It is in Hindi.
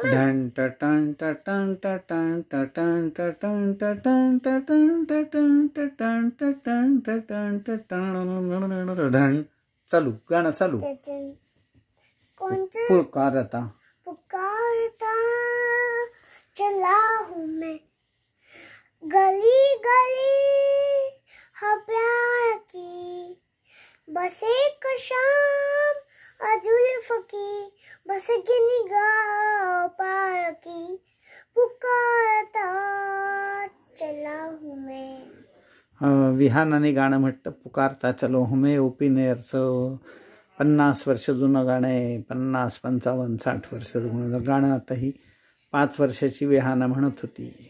टन टन टन टन टन टन टन टन चालू गाणं चालू पुकारता पुकारता चला हूँ मैं गली गली हब्रार की बसे कशाम अजुल्फ की बसे की निगाह विहानाने गाणं म्हटलं पुकारता चलो हुमे ओपिनेअरचं पन्नास वर्ष जुनं गाणं आहे पन्नास पंचावन्न साठ वर्ष जुनं गाणं आताही पाच वर्षाची विहाना म्हणत होती